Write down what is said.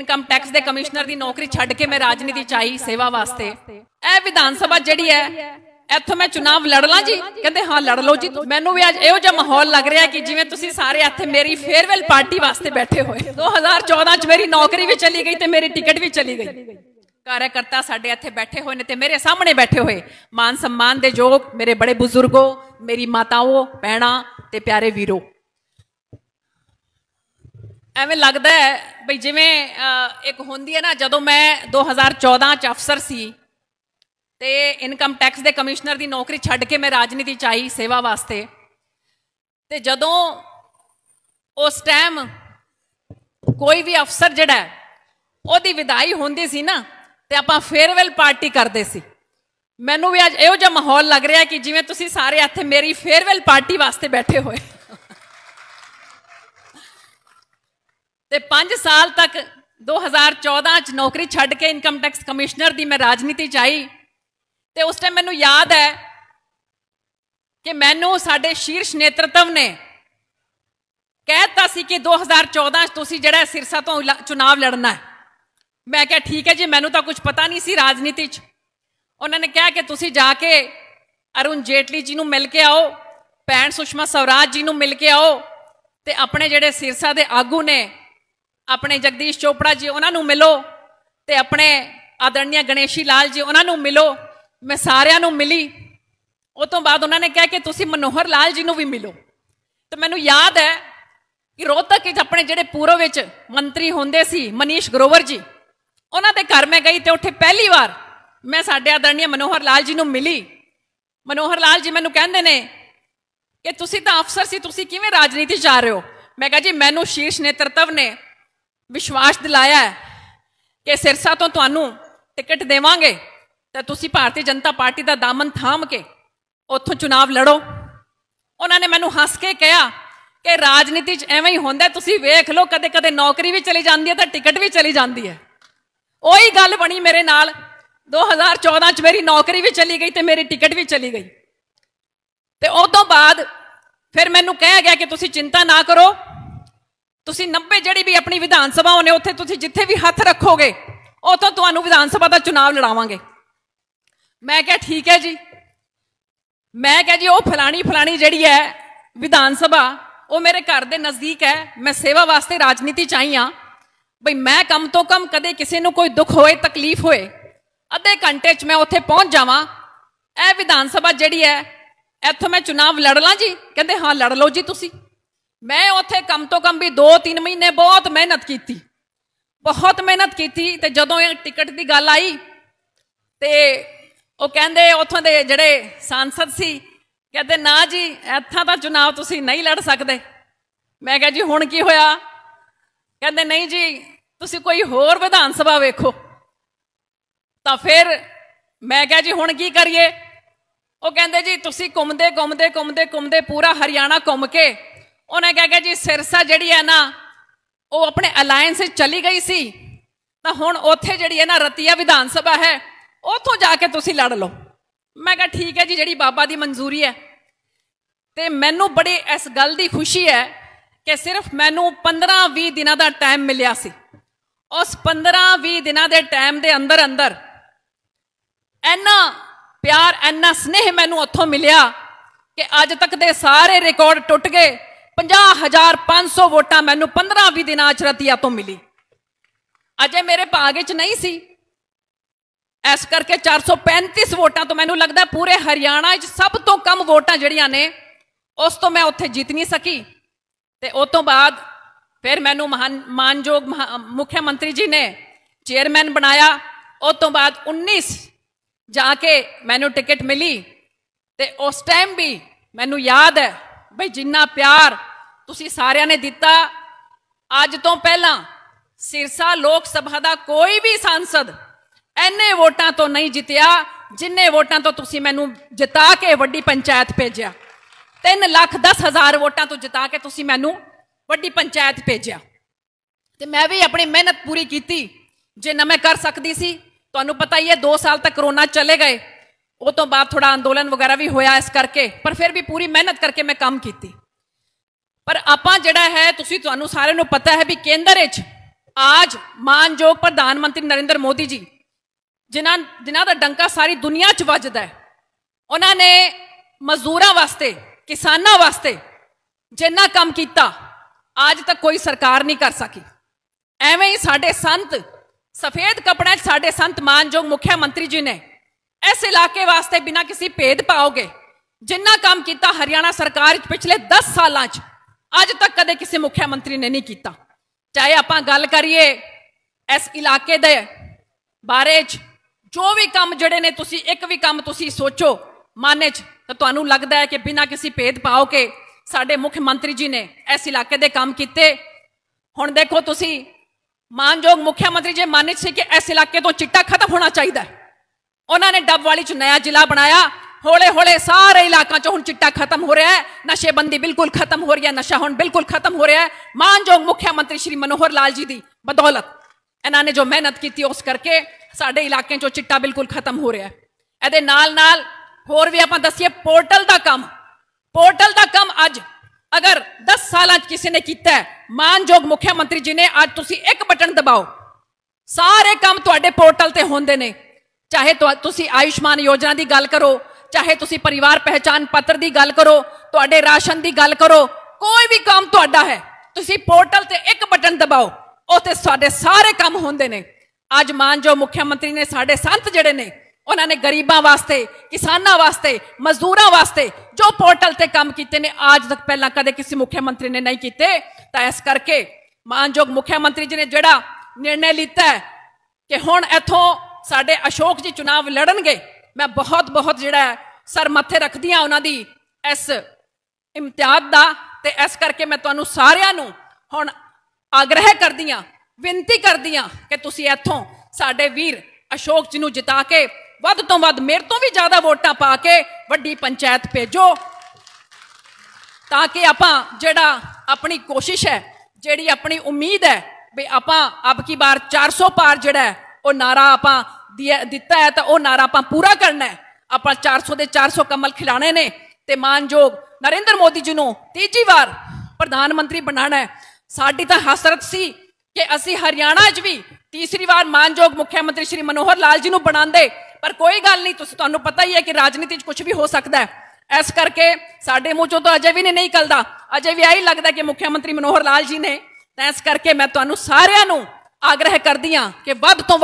income tax ਦੇ commissioner ਦੀ ਨੌਕਰੀ ਛੱਡ ਕੇ ਮੈਂ ਰਾਜਨੀਤੀ ਚਾਹੀ ਸੇਵਾ ਵਾਸਤੇ ਇਹ ਵਿਧਾਨ ਸਭਾ ਜਿਹੜੀ ਹੈ ਇੱਥੋਂ ਮੈਂ ਚੋਣ ਲੜ ਲਾਂ ਜੀ ਕਹਿੰਦੇ ਹਾਂ ਲੜ ਲਓ ਜੀ ਮੈਨੂੰ ਵੀ ਅੱਜ ਇਹੋ ਜਿਹਾ ਮਾਹੌਲ ਲੱਗ ਰਿਹਾ ਕਿ ਜਿਵੇਂ ਤੁਸੀਂ ਸਾਰੇ ਇੱਥੇ ਮੇਰੀ ਫੇਅਰਵੈਲ ਪਾਰਟੀ ਵਾਸਤੇ ਬੈਠੇ ਹੋਏ 2014 ਚ ਮੇਰੀ ਨੌਕਰੀ ਵੀ ਚਲੀ ਗਈ ਤੇ ਮੇਰੀ ਟਿਕਟ ਵੀ ਚਲੀ ਗਈ ਕਾਰਜਕਰਤਾ ਸਾਡੇ ਇੱਥੇ ਬੈਠੇ ਹੋਏ ਨੇ ਤੇ ਮੇਰੇ ਸਾਹਮਣੇ ਬੈਠੇ ਹੋਏ ਮਾਨ ਸਨਮਾਨ ਦੇ ਯੋਗ ਮੇਰੇ ਬੜੇ ਬਜ਼ੁਰਗੋ ਮੇਰੀ ਮਾਤਾਓ ਪੈਣਾ ਤੇ ਪਿਆਰੇ ਵੀਰੋ ਐਵੇਂ ਲੱਗਦਾ ਹੈ ਭਈ ਜਿਵੇਂ ਇੱਕ ਹੁੰਦੀ ਹੈ ਨਾ ਜਦੋਂ ਮੈਂ 2014 ਚ ਅਫਸਰ ਸੀ ਤੇ ਇਨਕਮ ਟੈਕਸ ਦੇ ਕਮਿਸ਼ਨਰ ਦੀ ਨੌਕਰੀ ਛੱਡ ਕੇ ਮੈਂ ਰਾਜਨੀਤੀ ਚ ਆਈ ਸੇਵਾ ਵਾਸਤੇ ਤੇ ਜਦੋਂ ਉਸ ਟਾਈਮ ਕੋਈ ਵੀ ਅਫਸਰ ਜਿਹੜਾ ਉਹਦੀ ਵਿਦਾਈ ਹੁੰਦੀ ਸੀ ਨਾ ਤੇ ਆਪਾਂ ਫੇਅਰਵੈਲ ਪਾਰਟੀ ਕਰਦੇ ਸੀ ਮੈਨੂੰ ਵੀ ਅੱਜ ਇਹੋ ਜਿਹਾ ਮਾਹੌਲ ਲੱਗ ਰਿਹਾ ਕਿ ਜਿਵੇਂ ਤੁਸੀਂ ਸਾਰੇ ਇੱਥੇ ਮੇਰੀ ਫੇਅਰਵੈਲ ਪਾਰਟੀ ਵਾਸਤੇ ਬੈਠੇ ਹੋਏ ਤੇ 5 ਸਾਲ ਤੱਕ 2014 ਚ ਨੌਕਰੀ ਛੱਡ ਕੇ ਇਨਕਮ ਟੈਕਸ ਕਮਿਸ਼ਨਰ ਦੀ ਮੈਂ ਰਾਜਨੀਤੀ ਚ ਆਈ ਤੇ ਉਸ ਟਾਈਮ ਮੈਨੂੰ ਯਾਦ ਹੈ ਕਿ ਮੈਨੂੰ ਸਾਡੇ ਸ਼ੀਰਸ਼ ਨੇਤਰਤਵ ਨੇ ਕਹਿਤਾ ਸੀ ਕਿ 2014 ਚ ਤੁਸੀਂ ਜਿਹੜਾ ਸਿਰਸਾ ਤੋਂ ਚੋਣ ਲੜਨਾ ਹੈ ਮੈਂ ਕਿਹਾ ਠੀਕ ਹੈ ਜੀ ਮੈਨੂੰ ਤਾਂ ਕੁਝ ਪਤਾ ਨਹੀਂ ਸੀ ਰਾਜਨੀਤੀ 'ਚ ਉਹਨਾਂ ਨੇ ਕਿਹਾ ਕਿ ਤੁਸੀਂ ਜਾ ਕੇ ਅਰੁਣ ਜੇਟਲੀ ਜੀ ਨੂੰ ਮਿਲ ਕੇ ਆਓ ਭੈਣ ਸੁਸ਼ਮਾ ਸਵਰਾਜ ਜੀ ਨੂੰ ਮਿਲ ਕੇ ਆਓ ਤੇ ਆਪਣੇ ਜਿਹੜੇ ਸਿਰਸਾ ਦੇ ਆਗੂ ਨੇ ਆਪਣੇ ਜਗਦੀਸ਼ ਚੋਪੜਾ ਜੀ ਉਹਨਾਂ ਨੂੰ ਮਿਲੋ ਤੇ ਆਪਣੇ ਆਦਰਣੀ ਗਣੇਸ਼ੀ ਲਾਲ ਜੀ ਉਹਨਾਂ ਨੂੰ ਮਿਲੋ ਮੈਂ ਸਾਰਿਆਂ ਨੂੰ ਮਿਲੀ ਉਸ ਤੋਂ ਬਾਅਦ ਉਹਨਾਂ ਨੇ ਕਿਹਾ ਕਿ ਤੁਸੀਂ ਮਨੋਹਰ ਲਾਲ ਜੀ ਨੂੰ ਵੀ ਮਿਲੋ ਤੇ ਮੈਨੂੰ ਯਾਦ ਹੈ ਕਿ ਰੋਹਤਕ ਵਿੱਚ ਆਪਣੇ ਜਿਹੜੇ ਪੂਰੋ ਵਿੱਚ ਮੰਤਰੀ ਹੁੰਦੇ ਸੀ ਮਨੀਸ਼ ਗਰੋਵਰ ਜੀ ਉਹਨਾਂ ਦੇ ਘਰ ਮੈਂ ਗਈ ਤੇ ਉੱਥੇ ਪਹਿਲੀ ਵਾਰ ਮੈਂ ਸਾਡੇ ਆਦਰਣੀ ਮਨੋਹਰ ਲਾਲ ਜੀ ਨੂੰ ਮਿਲੀ ਮਨੋਹਰ ਲਾਲ ਜੀ ਮੈਨੂੰ ਕਹਿੰਦੇ ਨੇ ਕਿ ਤੁਸੀਂ ਤਾਂ ਅਫਸਰ ਸੀ ਤੁਸੀਂ ਕਿਵੇਂ ਰਾਜਨੀਤੀ ਜਾ ਰਹੇ ਹੋ ਮੈਂ ਕਹਾਂ ਜੀ ਮੈਨੂੰ ਸ਼ੀਰਸ਼ ਨੇਤਰਤਵ ਨੇ ਵਿਸ਼ਵਾਸ ਦਿਲਾਇਆ ਹੈ ਕਿ ਸਿਰਸਾ ਤੋਂ ਤੁਹਾਨੂੰ ਟਿਕਟ ਦੇਵਾਂਗੇ ਤਾਂ ਤੁਸੀਂ ਭਾਰਤੀ ਜਨਤਾ ਪਾਰਟੀ ਦਾ ਦਾਮਨ ਥਾਮ ਕੇ ਉੱਥੋਂ ਚੋਣ ਲੜੋ ਉਹਨਾਂ ਨੇ ਮੈਨੂੰ ਹੱਸ ਕੇ ਕਿਹਾ ਕਿ ਰਾਜਨੀਤੀ 'ਚ ਐਵੇਂ ਹੀ ਹੁੰਦਾ ਤੁਸੀਂ ਵੇਖ ਲਓ ਕਦੇ-ਕਦੇ ਨੌਕਰੀ ਵੀ ਚਲੀ ਜਾਂਦੀ ਹੈ ਤਾਂ ਟਿਕਟ ਵੀ ਚਲੀ ਜਾਂਦੀ ਹੈ ਉਹੀ ਗੱਲ ਬਣੀ ਮੇਰੇ ਨਾਲ 2014 'ਚ ਮੇਰੀ ਨੌਕਰੀ ਵੀ ਚਲੀ ਗਈ ਤੇ ਮੇਰੀ ਟਿਕਟ ਵੀ ਚਲੀ ਗਈ ਤੇ ਉਸ ਤੋਂ ਬਾਅਦ ਫਿਰ ਮੈਨੂੰ ਕਿਹਾ ਗਿਆ ਕਿ ਤੁਸੀਂ ਚਿੰਤਾ ਨਾ ਕਰੋ ਤੁਸੀਂ 90 ਜਿਹੜੀ ਵੀ ਆਪਣੀ ਵਿਧਾਨ ਸਭਾ ਹੋਣੇ ਉੱਥੇ ਤੁਸੀਂ ਜਿੱਥੇ ਵੀ ਹੱਥ ਰੱਖੋਗੇ ਉਥੋਂ ਤੁਹਾਨੂੰ ਵਿਧਾਨ ਸਭਾ ਦਾ ਚੋਣ ਲੜਾਵਾਂਗੇ ਮੈਂ ਕਿਹਾ ਠੀਕ ਹੈ ਜੀ ਮੈਂ ਕਿਹਾ ਜੀ ਉਹ ਫਲਾਣੀ ਫਲਾਣੀ ਜਿਹੜੀ ਹੈ ਵਿਧਾਨ ਸਭਾ ਉਹ ਮੇਰੇ ਘਰ ਦੇ ਨਜ਼ਦੀਕ ਹੈ ਮੈਂ ਸੇਵਾ ਵਾਸਤੇ ਰਾਜਨੀਤੀ ਚਾਹੀਆਂ ਭਈ ਮੈਂ ਕਮ ਤੋਂ ਕਮ ਕਦੇ ਕਿਸੇ ਨੂੰ ਕੋਈ ਦੁੱਖ ਹੋਏ ਤਕਲੀਫ ਹੋਏ ਅੱਧੇ ਘੰਟੇ 'ਚ ਮੈਂ ਉੱਥੇ ਪਹੁੰਚ ਜਾਵਾਂ ਇਹ ਵਿਧਾਨ ਸਭਾ ਜਿਹੜੀ ਹੈ ਇੱਥੋਂ ਮੈਂ ਚੋਣ ਲੜ ਲਾਂ ਜੀ ਕਹਿੰਦੇ ਹਾਂ ਲੜ ਲਓ ਜੀ ਤੁਸੀਂ ਮੈਂ ਉੱਥੇ ਕਮ ਤੋਂ ਕਮ ਵੀ 2-3 ਮਹੀਨੇ ਬਹੁਤ ਮਿਹਨਤ ਕੀਤੀ ਬਹੁਤ ਮਿਹਨਤ ਕੀਤੀ ਤੇ ਜਦੋਂ ਇਹ ਟਿਕਟ ਦੀ ਗੱਲ ਆਈ ਤੇ ਉਹ ਕਹਿੰਦੇ ਉੱਥੋਂ ਦੇ ਜਿਹੜੇ ਸੰਸਦ ਸੀ ਕਹਿੰਦੇ ਨਾ ਜੀ ਇੱਥਾਂ ਦਾ ਚੋਣ ਤੁਸੀਂ ਨਹੀਂ ਲੜ ਸਕਦੇ ਮੈਂ ਕਿਹਾ ਜੀ ਹੁਣ ਕੀ ਹੋਇਆ ਕਹਿੰਦੇ ਨਹੀਂ ਜੀ ਤੁਸੀਂ ਕੋਈ ਹੋਰ ਵਿਧਾਨ ਸਭਾ ਵੇਖੋ ਤਾਂ ਫਿਰ ਮੈਂ ਕਿਹਾ ਜੀ ਹੁਣ ਕੀ ਕਰੀਏ ਉਹ ਕਹਿੰਦੇ ਜੀ ਤੁਸੀਂ ਘੁੰਮਦੇ ਘੁੰਮਦੇ ਘੁੰਮਦੇ ਘੁੰਮਦੇ ਪੂਰਾ ਹਰਿਆਣਾ ਘੁੰਮ ਕੇ ਉਹਨੇ ਕਿਹਾ ਕਿ ਜੀ ਸਿਰਸਾ ਜਿਹੜੀ ਹੈ ਨਾ ਉਹ ਆਪਣੇ ਅਲਾਈਅੰਸ ਵਿੱਚ ਚਲੀ ਗਈ ਸੀ ਤਾਂ ਹੁਣ ਉੱਥੇ ਜਿਹੜੀ ਹੈ ਨਾ ਰਤੀਆ ਵਿਧਾਨ ਸਭਾ ਹੈ ਉੱਥੋਂ ਜਾ ਕੇ ਤੁਸੀਂ ਲੜ ਲਓ ਮੈਂ ਕਿਹਾ ਠੀਕ ਹੈ ਜੀ ਜਿਹੜੀ ਬਾਬਾ ਦੀ ਮਨਜ਼ੂਰੀ ਹੈ ਤੇ ਮੈਨੂੰ ਬੜੀ ਇਸ ਗੱਲ ਦੀ ਖੁਸ਼ੀ ਹੈ ਕਿ ਸਿਰਫ ਮੈਨੂੰ 15-20 ਦਿਨਾਂ ਦਾ ਟਾਈਮ ਮਿਲਿਆ ਸੀ ਉਸ 15-20 ਦਿਨਾਂ ਦੇ ਟਾਈਮ ਦੇ ਅੰਦਰ ਅੰਦਰ ਐਨਾ ਪਿਆਰ ਐਨਾ ਸਨੇਹ ਮੈਨੂੰ ਉੱਥੋਂ ਮਿਲਿਆ ਕਿ ਅੱਜ ਤੱਕ ਦੇ ਸਾਰੇ ਰਿਕਾਰਡ ਟੁੱਟ ਗਏ 50500 ਵੋਟਾਂ ਮੈਨੂੰ 15-20 ਦਿਨਾਂ ਚ ਰਤੀਆ ਤੋਂ ਮਿਲੀ ਅਜੇ ਮੇਰੇ ਭਾਗ ਵਿੱਚ ਨਹੀਂ ਸੀ ਇਸ ਕਰਕੇ 435 ਵੋਟਾਂ ਤੋਂ ਮੈਨੂੰ ਲੱਗਦਾ ਪੂਰੇ ਹਰਿਆਣਾ ਵਿੱਚ ਸਭ ਤੋਂ ਕਮ ਵੋਟਾਂ ਜਿਹੜੀਆਂ ਨੇ ਉਸ ਤੋਂ ਮੈਂ ਉੱਥੇ ਜਿੱਤ ਨਹੀਂ ਸਕੀ ਤੇ ਉਸ ਤੋਂ ਬਾਅਦ ਫਿਰ ਮੈਨੂੰ ਮਾਨਯੋਗ ਮੁੱਖ ਮੰਤਰੀ ਜੀ ਨੇ ਚੇਅਰਮੈਨ ਬਣਾਇਆ ਉਸ ਤੋਂ ਬਾਅਦ 19 ਜਾ ਕੇ ਮੈਨੂੰ ਟਿਕਟ ਮਿਲੀ ਤੇ ਉਸ ਟਾਈਮ ਵੀ ਮੈਨੂੰ ਯਾਦ ਹੈ ਬਈ ਜਿੰਨਾ ਪਿਆਰ ਤੁਸੀਂ ਸਾਰਿਆਂ ਨੇ ਦਿੱਤਾ ਅੱਜ ਤੋਂ ਪਹਿਲਾਂ ਸਿਰਸਾ ਲੋਕ ਸਭਾ ਦਾ ਕੋਈ ਵੀ ਸੰਸਦ ਐਨੇ ਵੋਟਾਂ ਤੋਂ ਨਹੀਂ ਜਿੱਤਿਆ ਜਿੰਨੇ ਵੋਟਾਂ ਤੋਂ ਤੁਸੀਂ ਮੈਨੂੰ ਜਿਤਾ ਕੇ ਵੱਡੀ ਪੰਚਾਇਤ ਭੇਜਿਆ 3 ਲੱਖ 10 ਹਜ਼ਾਰ ਵੋਟਾਂ ਤੋਂ ਜਿਤਾ ਕੇ ਤੁਸੀਂ ਮੈਨੂੰ ਵੱਡੀ ਪੰਚਾਇਤ ਭੇਜਿਆ ਤੇ ਮੈਂ ਵੀ ਆਪਣੀ ਮਿਹਨਤ ਪੂਰੀ ਕੀਤੀ ਜੇ ਨਾ ਮੈਂ ਕਰ ਸਕਦੀ ਸੀ ਤੁਹਾਨੂੰ ਪਤਾ ਹੀ ਹੈ 2 ਸਾਲ ਤੱਕ ਕਰੋਨਾ ਚਲੇ ਗਏ ਉਹ ਤੋਂ ਬਾਅਦ ਥੋੜਾ ਅੰਦੋਲਨ ਵਗੈਰਾ ਵੀ ਹੋਇਆ ਇਸ ਕਰਕੇ ਪਰ ਫਿਰ ਵੀ ਪੂਰੀ ਮਿਹਨਤ ਕਰਕੇ ਮੈਂ ਕੰਮ ਕੀਤੀ ਪਰ ਆਪਾਂ ਜਿਹੜਾ ਹੈ ਤੁਸੀਂ ਤੁਹਾਨੂੰ ਸਾਰਿਆਂ ਨੂੰ ਪਤਾ ਹੈ ਵੀ ਕੇਂਦਰ ਵਿੱਚ ਆਜ ਮਾਨਯੋਗ ਪ੍ਰਧਾਨ ਮੰਤਰੀ ਨਰਿੰਦਰ ਮੋਦੀ ਜੀ ਜਿਨ੍ਹਾਂ ਜਿਨ੍ਹਾਂ ਦਾ ਡੰਕਾ ਸਾਰੀ ਦੁਨੀਆ 'ਚ ਵੱਜਦਾ ਹੈ ਉਹਨਾਂ ਨੇ ਮਜ਼ਦੂਰਾਂ ਵਾਸਤੇ ਕਿਸਾਨਾਂ ਵਾਸਤੇ ਜਿੰਨਾ ਕੰਮ ਕੀਤਾ ਅੱਜ ਤੱਕ ਕੋਈ ਸਰਕਾਰ ਨਹੀਂ ਕਰ ਸਕੀ ਐਵੇਂ ਹੀ ਸਾਡੇ ਸੰਤ ਸਫੇਦ ਕਪੜਿਆਂ 'ਚ ਸਾਡੇ ਸੰਤ ਮਾਨਯੋਗ ਮੁੱਖ ਮੰਤਰੀ ਜੀ ਨੇ ਇਸ ਇਲਾਕੇ ਵਾਸਤੇ ਬਿਨਾ ਕਿਸੇ ਭੇਦ ਪਾਓਗੇ ਜਿੰਨਾ ਕੰਮ ਕੀਤਾ ਹਰਿਆਣਾ ਸਰਕਾਰ ਵਿੱਚ ਪਿਛਲੇ 10 ਸਾਲਾਂ 'ਚ ਅੱਜ ਤੱਕ ਕਦੇ ਕਿਸੇ ਮੁੱਖ ਮੰਤਰੀ ਨੇ ਨਹੀਂ ਕੀਤਾ ਚਾਹੇ ਆਪਾਂ ਗੱਲ ਕਰੀਏ ਇਸ ਇਲਾਕੇ ਦੇ ਬਾਰੇ 'ਚ ਜੋ ਵੀ ਕੰਮ ਜਿਹੜੇ ਨੇ ਤੁਸੀਂ ਇੱਕ ਵੀ ਕੰਮ ਤੁਸੀਂ ਸੋਚੋ ਮਾਨੇ 'ਚ ਤਾਂ ਤੁਹਾਨੂੰ ਲੱਗਦਾ ਹੈ ਕਿ ਬਿਨਾ ਕਿਸੇ ਭੇਦ ਪਾਓ ਕੇ ਸਾਡੇ ਮੁੱਖ ਮੰਤਰੀ ਜੀ ਨੇ ਇਸ ਇਲਾਕੇ ਦੇ ਕੰਮ ਕੀਤੇ ਹੁਣ ਦੇਖੋ ਤੁਸੀਂ ਮਾਨਯੋਗ ਮੁੱਖ ਮੰਤਰੀ ਜੀ ਮਾਨੇ 'ਚ ਸੀ ਕਿ ਇਸ ਇਲਾਕੇ ਤੋਂ ਚਿੱਟਾ ਖਤਮ ਹੋਣਾ ਚਾਹੀਦਾ ਹੈ ਉਹਨਾਂ ਨੇ ਡੱਬ ਵਾਲੀ ਚ ਨਵਾਂ ਜ਼ਿਲ੍ਹਾ ਬਣਾਇਆ ਹੌਲੇ ਹੌਲੇ ਸਾਰੇ ਇਲਾਕਾ ਚ ਹੁਣ ਚਿੱਟਾ ਖਤਮ ਹੋ ਰਿਹਾ ਹੈ ਨਸ਼ੇਬੰਦੀ ਬਿਲਕੁਲ ਖਤਮ ਹੋ ਰਹੀ ਹੈ ਨਸ਼ਾ ਹੁਣ ਬਿਲਕੁਲ ਖਤਮ ਹੋ ਰਿਹਾ ਹੈ ਮਾਨਯੋਗ ਮੁੱਖ ਮੰਤਰੀ ਸ਼੍ਰੀ ਮਨੋਹਰ ਲਾਲ ਜੀ ਦੀ ਬਦੌਲਤ ਇਹਨਾਂ ਨੇ ਜੋ ਮਿਹਨਤ ਕੀਤੀ ਉਸ ਕਰਕੇ ਸਾਡੇ ਇਲਾਕੇ ਚੋਂ ਚਿੱਟਾ ਬਿਲਕੁਲ ਖਤਮ ਹੋ ਰਿਹਾ ਹੈ ਇਹਦੇ ਨਾਲ ਨਾਲ ਹੋਰ ਵੀ ਆਪਾਂ ਦੱਸੀਏ ਪੋਰਟਲ ਦਾ ਕੰਮ ਪੋਰਟਲ ਦਾ ਕੰਮ ਅੱਜ ਅਗਰ 10 ਸਾਲਾਂ ਚ ਕਿਸੇ ਨੇ ਕੀਤਾ ਮਾਨਯੋਗ ਮੁੱਖ ਮੰਤਰੀ ਜੀ ਨੇ ਅੱਜ ਤੁਸੀਂ ਇੱਕ ਬਟਨ ਦਬਾਓ ਸਾਰੇ ਕੰਮ ਤੁਹਾਡੇ ਪੋਰਟਲ ਤੇ ਹੁੰਦੇ ਨੇ ਚਾਹੇ ਤੁਸੀਂ ਆਯੁਸ਼ਮਾਨ ਯੋਜਨਾ ਦੀ ਗੱਲ ਕਰੋ ਚਾਹੇ ਤੁਸੀਂ ਪਰਿਵਾਰ ਪਹਿਚਾਨ ਪੱਤਰ ਦੀ ਗੱਲ ਕਰੋ ਤੁਹਾਡੇ ਰਾਸ਼ਨ ਦੀ ਗੱਲ ਕਰੋ ਕੋਈ ਵੀ ਕੰਮ ਤੁਹਾਡਾ ਹੈ ਤੁਸੀਂ ਪੋਰਟਲ ਤੇ ਇੱਕ ਬਟਨ ਦਬਾਓ ਉੱਥੇ ਸਾਡੇ ਸਾਰੇ ਕੰਮ ਹੁੰਦੇ ਨੇ ਅੱਜ ਮਾਨਜੋ ਮੁੱਖ ਮੰਤਰੀ ਨੇ ਸਾਡੇ ਸੰਤ ਜਿਹੜੇ ਨੇ ਉਹਨਾਂ ਨੇ ਗਰੀਬਾਂ ਵਾਸਤੇ ਕਿਸਾਨਾਂ ਵਾਸਤੇ ਮਜ਼ਦੂਰਾਂ ਵਾਸਤੇ ਜੋ ਪੋਰਟਲ ਤੇ ਕੰਮ ਕੀਤੇ ਨੇ ਅੱਜ ਤੱਕ ਪਹਿਲਾਂ ਕਦੇ ਕਿਸੇ ਮੁੱਖ ਮੰਤਰੀ ਨੇ ਨਹੀਂ ਕੀਤੇ ਤਾਂ ਇਸ ਕਰਕੇ ਮਾਨਯੋਗ ਮੁੱਖ ਮੰਤਰੀ ਜੀ ਨੇ ਜਿਹੜਾ ਨਿਰਣੇ ਲਿੱਤਾ ਹੈ ਕਿ ਹੁਣ ਇਥੋਂ ਸਾਡੇ ਅਸ਼ੋਕ ਜੀ ਚੋਣ ਲੜਨਗੇ ਮੈਂ ਬਹੁਤ ਬਹੁਤ ਜਿਹੜਾ ਸਰ ਮੱਥੇ ਰੱਖਦੀ ਆ ਉਹਨਾਂ ਦੀ ਇਸ ਇਮਤਿਆਦ ਦਾ ਤੇ ਇਸ ਕਰਕੇ ਮੈਂ ਤੁਹਾਨੂੰ ਸਾਰਿਆਂ ਨੂੰ ਹੁਣ ਆਗ੍ਰਹਿ ਕਰਦੀ ਆ ਬੇਨਤੀ ਕਰਦੀ ਆ ਕਿ ਤੁਸੀਂ ਇੱਥੋਂ ਸਾਡੇ ਵੀਰ ਅਸ਼ੋਕ ਜੀ ਨੂੰ ਜਿਤਾ ਕੇ ਵੱਧ ਤੋਂ ਵੱਧ ਮੇਰੇ ਤੋਂ ਵੀ ਜ਼ਿਆਦਾ ਵੋਟਾਂ ਪਾ ਕੇ ਵੱਡੀ ਪੰਚਾਇਤ ਭੇਜੋ ਤਾਂ ਕਿ ਆਪਾਂ ਜਿਹੜਾ ਆਪਣੀ ਕੋਸ਼ਿਸ਼ ਹੈ ਜਿਹੜੀ ਆਪਣੀ ਉਮੀਦ ਹੈ ਵੀ ਆਪਾਂ ਅਬ ਕੀ ਬਾਰ 400 ਪਾਰ ਜਿਹੜਾ ਉਹ ਨਾਰਾ ਆਪਾਂ ਦਿੱਤਾ ਹੈ ਤਾਂ ਉਹ ਨਾਰਾ ਆਪਾਂ ਪੂਰਾ ਕਰਨਾ ਹੈ ਆਪਾਂ 400 ਦੇ 400 ਕਮਲ ਖਿਲਾਣੇ ਨੇ ਤੇ ਮਾਨਯੋਗ ਨਰਿੰਦਰ ਮੋਦੀ ਜੀ ਨੂੰ ਤੀਜੀ ਵਾਰ ਪ੍ਰਧਾਨ ਮੰਤਰੀ ਬਣਾਣਾ ਹੈ ਸਾਡੀ ਤਾਂ ਹਸਰਤ ਸੀ ਕਿ ਅਸੀਂ ਹਰਿਆਣਾ 'ਚ ਵੀ ਤੀਸਰੀ ਵਾਰ ਮਾਨਯੋਗ ਮੁੱਖ ਮੰਤਰੀ ਸ਼੍ਰੀ ਮਨੋਹਰ ਲਾਲ ਜੀ ਨੂੰ ਬਣਾਉਂਦੇ ਪਰ ਕੋਈ ਗੱਲ ਨਹੀਂ ਤੁਸੀਂ ਤੁਹਾਨੂੰ ਪਤਾ ਹੀ ਹੈ ਕਿ ਰਾਜਨੀਤੀ 'ਚ ਕੁਝ ਵੀ ਹੋ ਸਕਦਾ ਹੈ ਇਸ ਕਰਕੇ ਸਾਡੇ ਮੂੰਹ ਚੋਂ ਤਾਂ ਅਜੇ ਵੀ ਨਹੀਂ ਨਿਕਲਦਾ ਅਜੇ ਵੀ ਹੀ ਲੱਗਦਾ ਕਿ ਮੁੱਖ ਮੰਤਰੀ ਮਨੋਹਰ ਲਾਲ ਜੀ ਨੇ ਤਾਂ ਇਸ ਕਰਕੇ ਮੈਂ ਤੁਹਾਨੂੰ ਸਾਰਿਆਂ ਨੂੰ ਆਗ੍ਰਹਿ ਕਰਦੀ ਹਾਂ ਕਿ ਵੱਧ ਤੋਂ